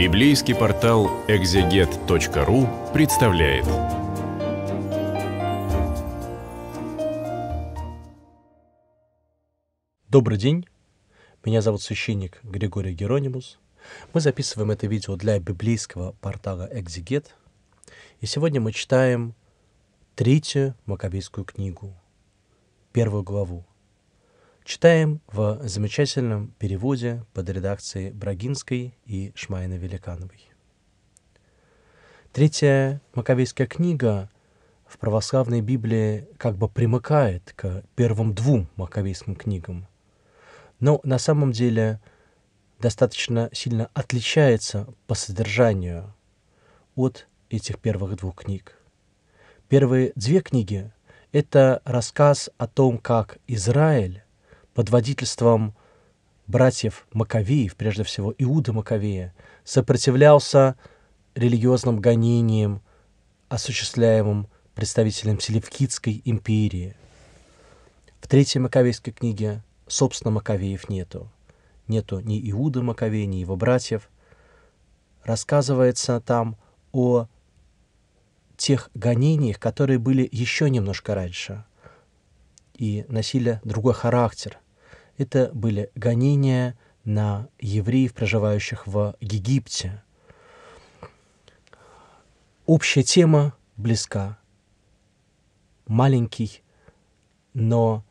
Библейский портал экзегет.ру представляет. Добрый день. Меня зовут священник Григорий Геронимус. Мы записываем это видео для библейского портала Экзегет. И сегодня мы читаем третью Макабейскую книгу, первую главу. Читаем в замечательном переводе под редакцией Брагинской и Шмайна Великановой. Третья Маковейская книга в православной Библии как бы примыкает к первым двум Маковейским книгам, но на самом деле достаточно сильно отличается по содержанию от этих первых двух книг. Первые две книги — это рассказ о том, как Израиль под водительством братьев Маковеев, прежде всего Иуда Маковея, сопротивлялся религиозным гонениям, осуществляемым представителям Селевкидской империи. В третьей Маковейской книге, собственно, Маковеев нету. Нету ни Иуда Маковея, ни его братьев. Рассказывается там о тех гонениях, которые были еще немножко раньше и носили другой характер – это были гонения на евреев, проживающих в Египте. Общая тема близка. Маленький, но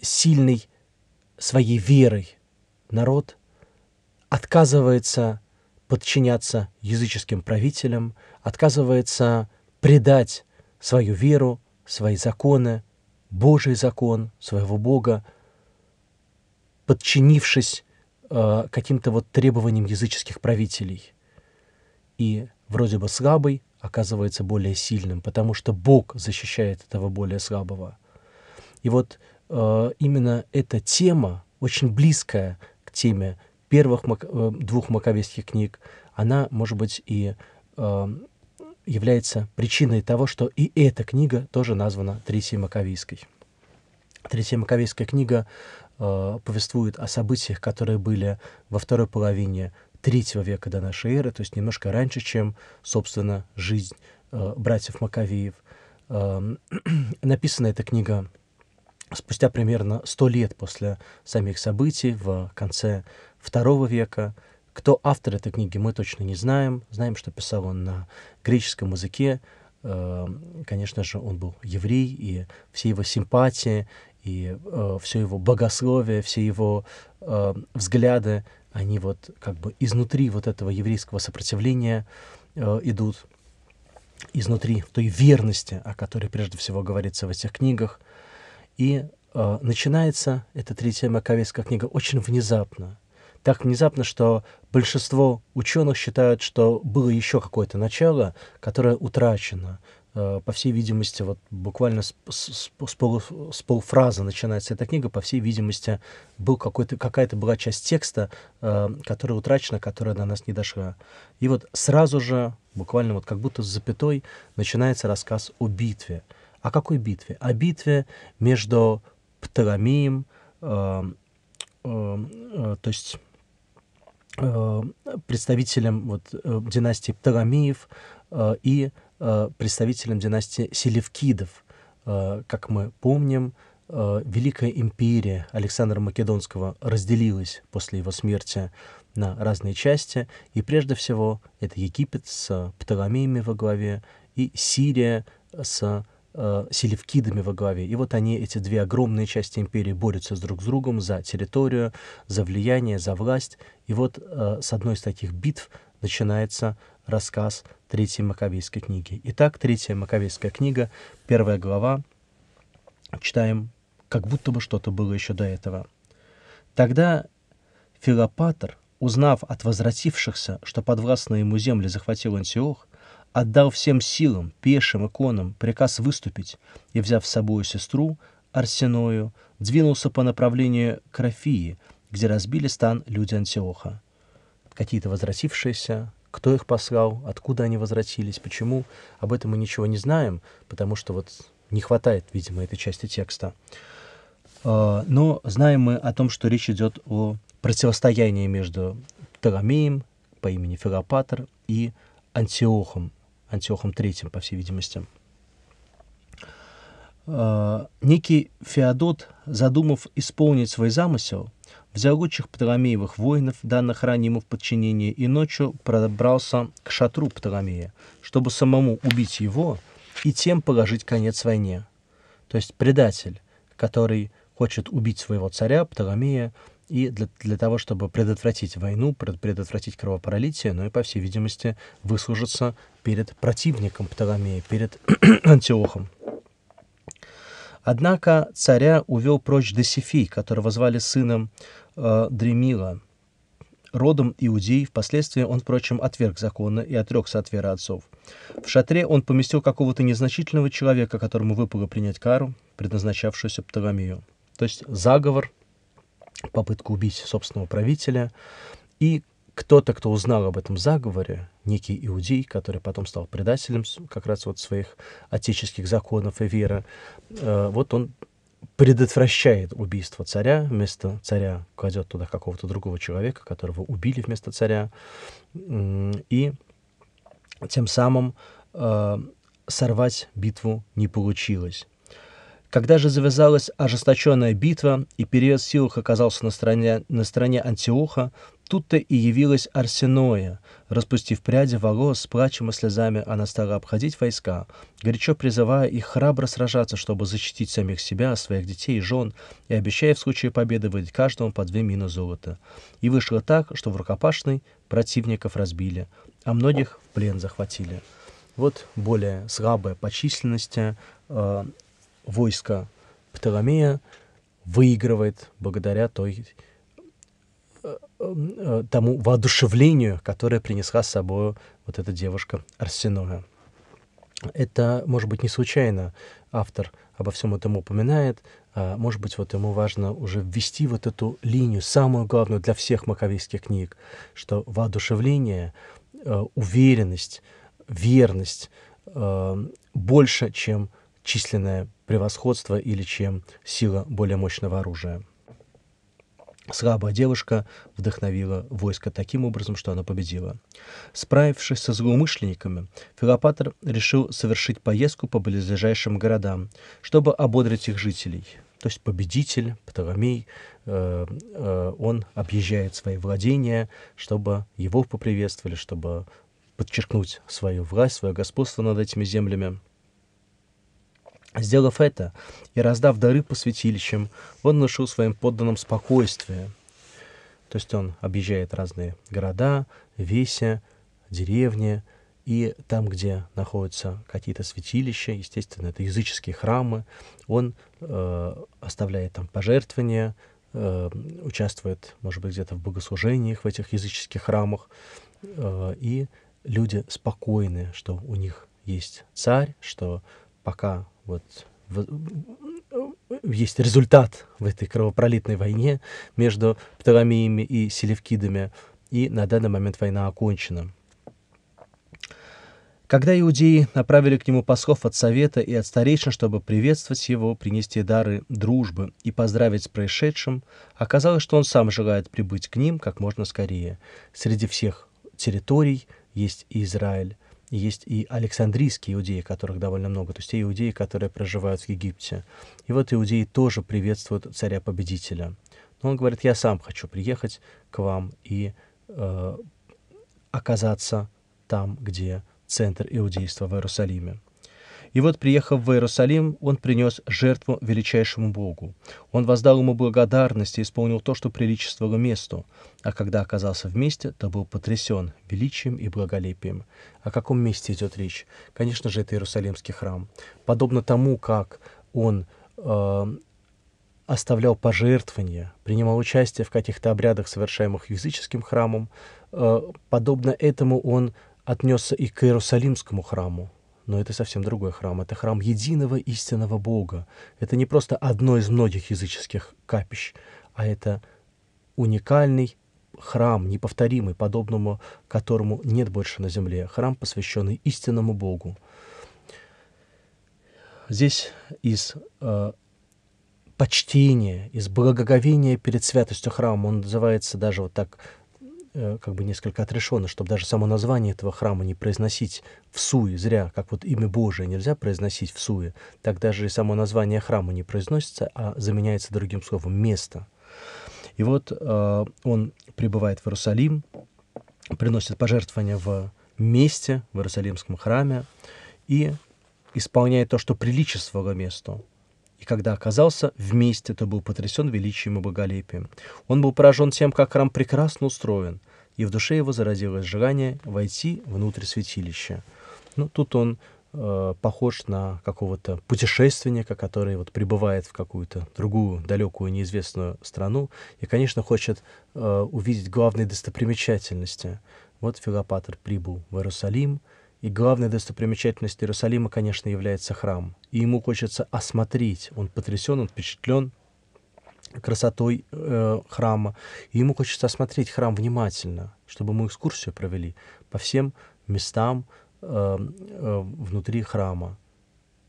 сильный своей верой народ отказывается подчиняться языческим правителям, отказывается предать свою веру, свои законы, Божий закон, своего Бога – подчинившись э, каким-то вот требованиям языческих правителей. И вроде бы слабый оказывается более сильным, потому что Бог защищает этого более слабого. И вот э, именно эта тема, очень близкая к теме первых мак... Э, двух маковейских книг, она, может быть, и э, является причиной того, что и эта книга тоже названа Третьей Маковийской. Третья Маковейская книга э, повествует о событиях, которые были во второй половине третьего века до нашей эры, то есть немножко раньше, чем, собственно, жизнь э, братьев Маковеев. Э, написана эта книга спустя примерно сто лет после самих событий, в конце второго века. Кто автор этой книги, мы точно не знаем. Знаем, что писал он на греческом языке. Эм, конечно же, он был еврей, и все его симпатии и э, все его богословие, все его э, взгляды, они вот как бы изнутри вот этого еврейского сопротивления э, идут, изнутри той верности, о которой прежде всего говорится в этих книгах. И э, начинается эта третья Маковейская книга очень внезапно. Так внезапно, что большинство ученых считают, что было еще какое-то начало, которое утрачено, Э, по всей видимости, вот буквально с, с, с, пол, с полфразы начинается эта книга, по всей видимости, был какой-то, какая-то была часть текста, э, которая утрачена, которая до нас не дошла. И вот сразу же, буквально вот как будто с запятой, начинается рассказ о битве. О какой битве? О битве между Птоломеем, э, э, э, то есть э, представителем вот, э, династии Птоломеев э, и Э, представителем династии Селевкидов. Э, как мы помним, э, Великая империя Александра Македонского разделилась после его смерти на разные части, и прежде всего это Египет с Птоломеями во главе и Сирия с селевкидами во главе. И вот они, эти две огромные части империи, борются с друг с другом за территорию, за влияние, за власть. И вот э, с одной из таких битв начинается рассказ Третьей Маковейской книги. Итак, Третья Маковейская книга, первая глава. Читаем, как будто бы что-то было еще до этого. Тогда Филопатр, узнав от возвратившихся, что подвластные ему земли захватил Антиох, отдал всем силам, пешим и конам приказ выступить и, взяв с собой сестру Арсеною, двинулся по направлению к Рафии, где разбили стан люди Антиоха. Какие-то возвратившиеся кто их послал, откуда они возвратились, почему, об этом мы ничего не знаем, потому что вот не хватает, видимо, этой части текста. А, но знаем мы о том, что речь идет о противостоянии между Птоломеем по имени Филопатр и Антиохом, Антиохом III, по всей видимости. А, некий Феодот, задумав исполнить свой замысел – Взял Птоломеевых воинов, данных ранее ему в подчинении, и ночью пробрался к шатру Птоломея, чтобы самому убить его и тем положить конец войне. То есть предатель, который хочет убить своего царя Птоломея, и для, для того, чтобы предотвратить войну, предотвратить кровопролитие, ну и, по всей видимости, выслужиться перед противником Птоломея, перед Антиохом. Однако царя увел прочь Досифий, которого звали сыном э, Дремила, родом иудей. Впоследствии он, впрочем, отверг законы и отрекся от веры отцов. В шатре он поместил какого-то незначительного человека, которому выпало принять кару, предназначавшуюся Птоломею. То есть заговор, попытка убить собственного правителя и кто-то, кто узнал об этом заговоре, некий иудей, который потом стал предателем как раз вот своих отеческих законов и веры, э, вот он предотвращает убийство царя, вместо царя кладет туда какого-то другого человека, которого убили вместо царя, и тем самым э, сорвать битву не получилось. Когда же завязалась ожесточенная битва, и перевес в силах оказался на стороне, на стороне Антиоха, Тут-то и явилась Арсеноя. Распустив пряди волос, с плачем и слезами она стала обходить войска, горячо призывая их храбро сражаться, чтобы защитить самих себя, своих детей и жен, и обещая в случае победы выдать каждому по две мины золота. И вышло так, что в рукопашной противников разбили, а многих в плен захватили. Вот более слабое по численности э, войско Птоломея выигрывает благодаря той Эм, э, тому воодушевлению, которое принесла с собой вот эта девушка Арсеноя. Это, может быть, не случайно автор обо всем этом упоминает. А, может быть, вот ему важно уже ввести вот эту линию, самую главную для всех маковейских книг, что воодушевление, э, уверенность, верность э, больше, чем численное превосходство или чем сила более мощного оружия. Слабая девушка вдохновила войско таким образом, что оно победило. Справившись со злоумышленниками, Филопатр решил совершить поездку по близлежащим городам, чтобы ободрить их жителей. То есть победитель, Птоломей, э, э, он объезжает свои владения, чтобы его поприветствовали, чтобы подчеркнуть свою власть, свое господство над этими землями. Сделав это и раздав дары по святилищам, он нашел своим подданным спокойствие. То есть он объезжает разные города, веся, деревни, и там, где находятся какие-то святилища, естественно, это языческие храмы, он э, оставляет там пожертвования, э, участвует, может быть, где-то в богослужениях в этих языческих храмах, э, и люди спокойны, что у них есть царь, что пока вот, есть результат в этой кровопролитной войне между Птоломеями и Селевкидами, и на данный момент война окончена. Когда иудеи направили к нему послов от совета и от старейшин, чтобы приветствовать его, принести дары дружбы и поздравить с происшедшим, оказалось, что он сам желает прибыть к ним как можно скорее. Среди всех территорий есть Израиль есть и александрийские иудеи, которых довольно много, то есть те иудеи, которые проживают в Египте. И вот иудеи тоже приветствуют царя-победителя. Но он говорит, я сам хочу приехать к вам и э, оказаться там, где центр иудейства в Иерусалиме. И вот, приехав в Иерусалим, он принес жертву величайшему Богу. Он воздал ему благодарность и исполнил то, что приличествовало месту. А когда оказался вместе, то был потрясен величием и благолепием. О каком месте идет речь? Конечно же, это Иерусалимский храм. Подобно тому, как он э, оставлял пожертвования, принимал участие в каких-то обрядах, совершаемых языческим храмом, э, подобно этому он отнесся и к Иерусалимскому храму но это совсем другой храм. Это храм единого истинного Бога. Это не просто одно из многих языческих капищ, а это уникальный храм, неповторимый, подобному которому нет больше на земле. Храм, посвященный истинному Богу. Здесь из э, почтения, из благоговения перед святостью храма, он называется даже вот так Э, как бы несколько отрешенно, чтобы даже само название этого храма не произносить в суе зря, как вот имя Божие нельзя произносить в суе, так даже и само название храма не произносится, а заменяется другим словом «место». И вот э, он прибывает в Иерусалим, приносит пожертвования в месте, в Иерусалимском храме, и исполняет то, что приличествовало месту и когда оказался вместе, то был потрясен величием и боголепием. Он был поражен тем, как храм прекрасно устроен, и в душе его заразилось желание войти внутрь святилища. Ну, тут он э, похож на какого-то путешественника, который вот прибывает в какую-то другую далекую неизвестную страну и, конечно, хочет э, увидеть главные достопримечательности. Вот Филопатр прибыл в Иерусалим, и главной достопримечательностью Иерусалима, конечно, является храм. И ему хочется осмотреть. Он потрясен, он впечатлен красотой э, храма. И ему хочется осмотреть храм внимательно, чтобы мы экскурсию провели по всем местам э, э, внутри храма.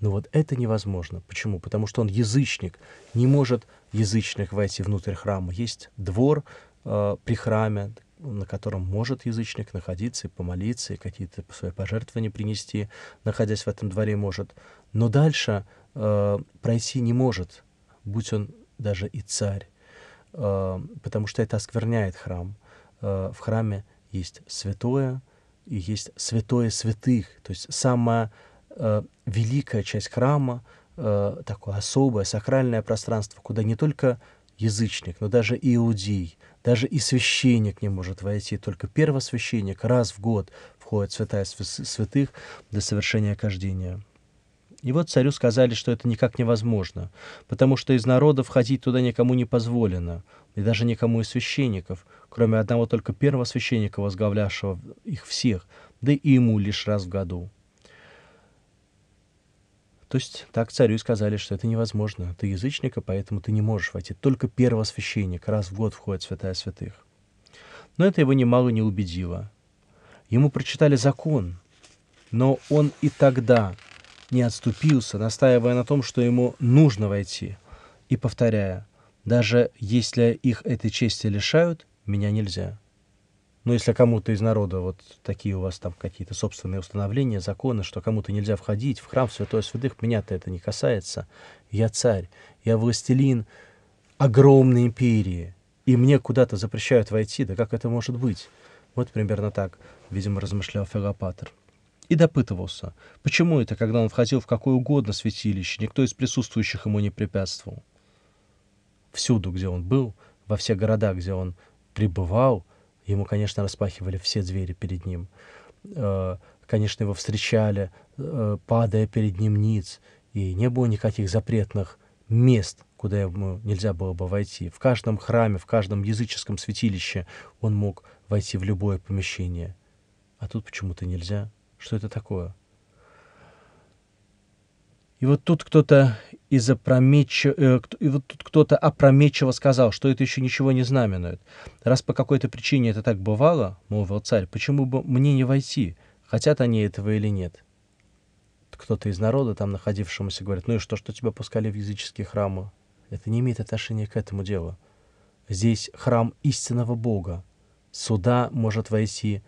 Но вот это невозможно. Почему? Потому что он язычник, не может язычник войти внутрь храма. Есть двор э, при храме, на котором может язычник находиться и помолиться, и какие-то свои пожертвования принести, находясь в этом дворе может. Но дальше э, пройти не может, будь он даже и царь, э, потому что это оскверняет храм. Э, в храме есть святое и есть святое святых, то есть самая э, великая часть храма, э, такое особое сакральное пространство, куда не только язычник, но даже иудей, даже и священник не может войти. Только первосвященник раз в год входит в святая святых для совершения кождения. И вот царю сказали, что это никак невозможно, потому что из народа входить туда никому не позволено, и даже никому из священников, кроме одного только первого священника, возглавлявшего их всех, да и ему лишь раз в году. То есть так царю и сказали, что это невозможно. Ты язычника, поэтому ты не можешь войти. Только первосвященник раз в год входит в святая святых. Но это его немало не убедило. Ему прочитали закон, но он и тогда не отступился, настаивая на том, что ему нужно войти, и повторяя, даже если их этой чести лишают, меня нельзя. Ну, если кому-то из народа вот такие у вас там какие-то собственные установления, законы, что кому-то нельзя входить в храм Святой Святых, меня-то это не касается. Я царь, я властелин огромной империи, и мне куда-то запрещают войти, да как это может быть? Вот примерно так, видимо, размышлял Филопатр. И допытывался, почему это, когда он входил в какое угодно святилище, никто из присутствующих ему не препятствовал? Всюду, где он был, во все города, где он пребывал — Ему, конечно, распахивали все двери перед ним. Э, конечно, его встречали, э, падая перед ним ниц. И не было никаких запретных мест, куда ему нельзя было бы войти. В каждом храме, в каждом языческом святилище он мог войти в любое помещение. А тут почему-то нельзя. Что это такое? И вот тут кто-то из опрометчив... Э, и вот тут кто-то опрометчиво сказал, что это еще ничего не знаменует. Раз по какой-то причине это так бывало, молвил царь, почему бы мне не войти, хотят они этого или нет? Кто-то из народа, там находившемуся, говорит, ну и что, что тебя пускали в языческие храмы? Это не имеет отношения к этому делу. Здесь храм истинного Бога. Сюда может войти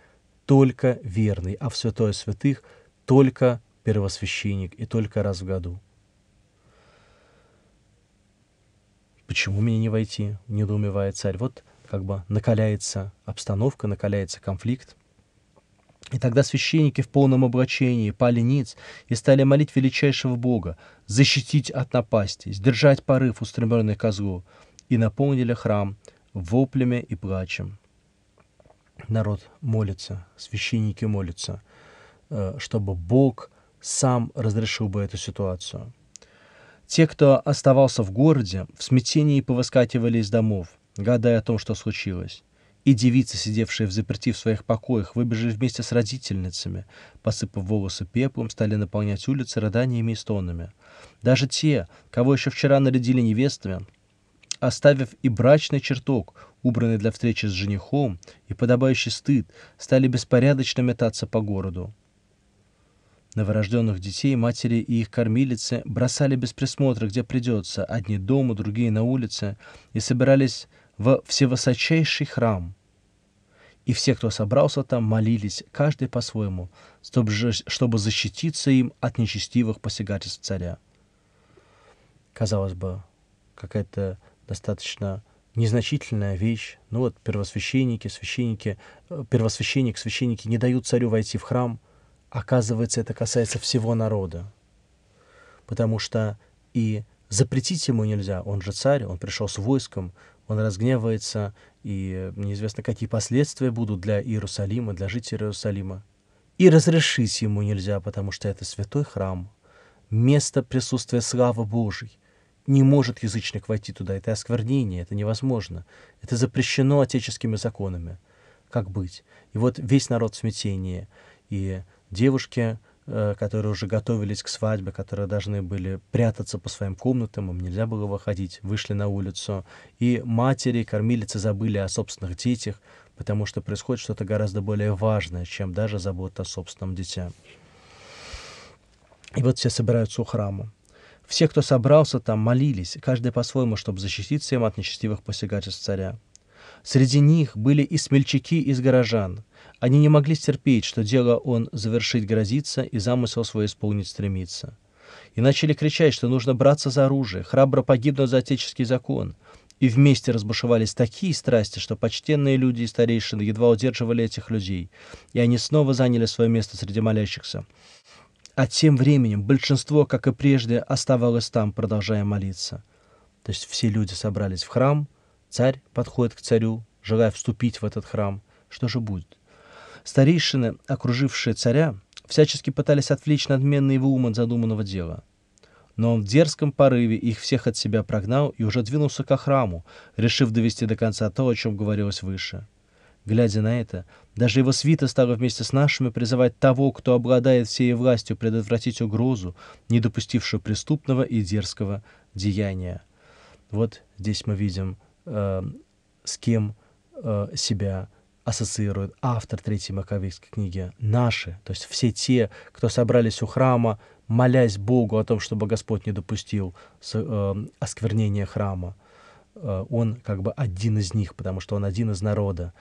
только верный, а в святое святых только первосвященник и только раз в году. Почему мне не войти? недоумевает царь. Вот как бы накаляется обстановка, накаляется конфликт. И тогда священники в полном облачении пали ниц и стали молить величайшего Бога защитить от напасти, сдержать порыв, устремленный козлу, и наполнили храм воплями и плачем. Народ молится, священники молятся, э, чтобы Бог сам разрешил бы эту ситуацию. Те, кто оставался в городе, в смятении повыскакивали из домов, гадая о том, что случилось. И девицы, сидевшие в заперти в своих покоях, выбежали вместе с родительницами, посыпав волосы пеплом, стали наполнять улицы рыданиями и стонами. Даже те, кого еще вчера нарядили невестами, оставив и брачный чертог, убранный для встречи с женихом, и подобающий стыд, стали беспорядочно метаться по городу. Новорожденных детей матери и их кормилицы бросали без присмотра, где придется, одни дома, другие на улице, и собирались во всевысочайший храм. И все, кто собрался там, молились, каждый по-своему, чтобы защититься им от нечестивых посягательств царя. Казалось бы, какая-то достаточно незначительная вещь. Ну вот первосвященники, священники, э, первосвященник, священники не дают царю войти в храм – Оказывается, это касается всего народа. Потому что и запретить ему нельзя. Он же царь, он пришел с войском, он разгневается, и неизвестно, какие последствия будут для Иерусалима, для жителей Иерусалима. И разрешить ему нельзя, потому что это святой храм, место присутствия славы Божьей. Не может язычник войти туда, это осквернение, это невозможно. Это запрещено отеческими законами. Как быть? И вот весь народ в смятении, и девушки, э, которые уже готовились к свадьбе, которые должны были прятаться по своим комнатам, им нельзя было выходить, вышли на улицу. И матери, кормилицы забыли о собственных детях, потому что происходит что-то гораздо более важное, чем даже забота о собственном дитя. И вот все собираются у храма. Все, кто собрался там, молились, каждый по-своему, чтобы защитить всем от нечестивых посягательств царя. Среди них были и смельчаки из горожан. Они не могли терпеть, что дело он завершить грозится и замысел свой исполнить стремится. И начали кричать, что нужно браться за оружие, храбро погибнуть за отеческий закон. И вместе разбушевались такие страсти, что почтенные люди и старейшины едва удерживали этих людей, и они снова заняли свое место среди молящихся. А тем временем большинство, как и прежде, оставалось там, продолжая молиться. То есть все люди собрались в храм — Царь подходит к царю, желая вступить в этот храм. Что же будет? Старейшины, окружившие царя, всячески пытались отвлечь надменный его ум от задуманного дела. Но он в дерзком порыве их всех от себя прогнал и уже двинулся ко храму, решив довести до конца то, о чем говорилось выше. Глядя на это, даже его свита стала вместе с нашими призывать того, кто обладает всей властью, предотвратить угрозу, не допустившую преступного и дерзкого деяния. Вот здесь мы видим Эм, с кем э, себя ассоциирует автор Третьей Маковейской книги, наши, то есть все те, кто собрались у храма, молясь Богу о том, чтобы Господь не допустил э, осквернения храма. Э, он как бы один из них, потому что он один из народа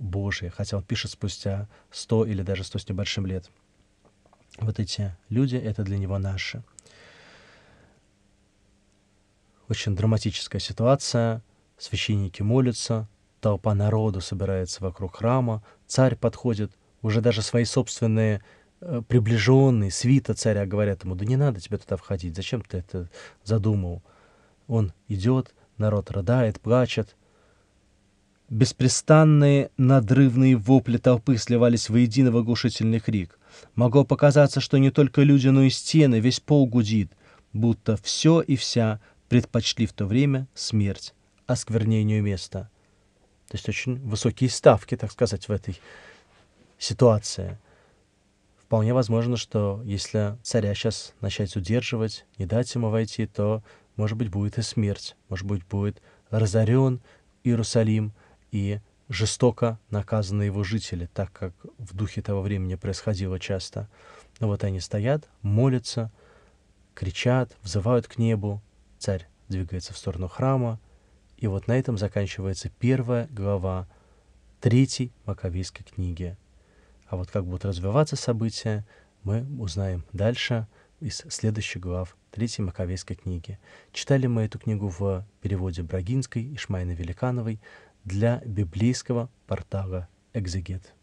Божия, хотя он пишет спустя сто или даже сто с небольшим лет. Вот эти люди — это для него наши. Очень драматическая ситуация — Священники молятся, толпа народу собирается вокруг храма, царь подходит, уже даже свои собственные э, приближенные, свита царя говорят ему, да не надо тебе туда входить, зачем ты это задумал? Он идет, народ рыдает, плачет. Беспрестанные надрывные вопли толпы сливались воедино в оглушительный крик. Могло показаться, что не только люди, но и стены, весь пол гудит, будто все и вся предпочли в то время смерть осквернению места. То есть очень высокие ставки, так сказать, в этой ситуации. Вполне возможно, что если царя сейчас начать удерживать, не дать ему войти, то, может быть, будет и смерть, может быть, будет разорен Иерусалим и жестоко наказаны его жители, так как в духе того времени происходило часто. Но вот они стоят, молятся, кричат, взывают к небу. Царь двигается в сторону храма, и вот на этом заканчивается первая глава третьей Маковейской книги. А вот как будут развиваться события, мы узнаем дальше из следующих глав третьей Маковейской книги. Читали мы эту книгу в переводе Брагинской и Шмайна Великановой для библейского портала «Экзегет».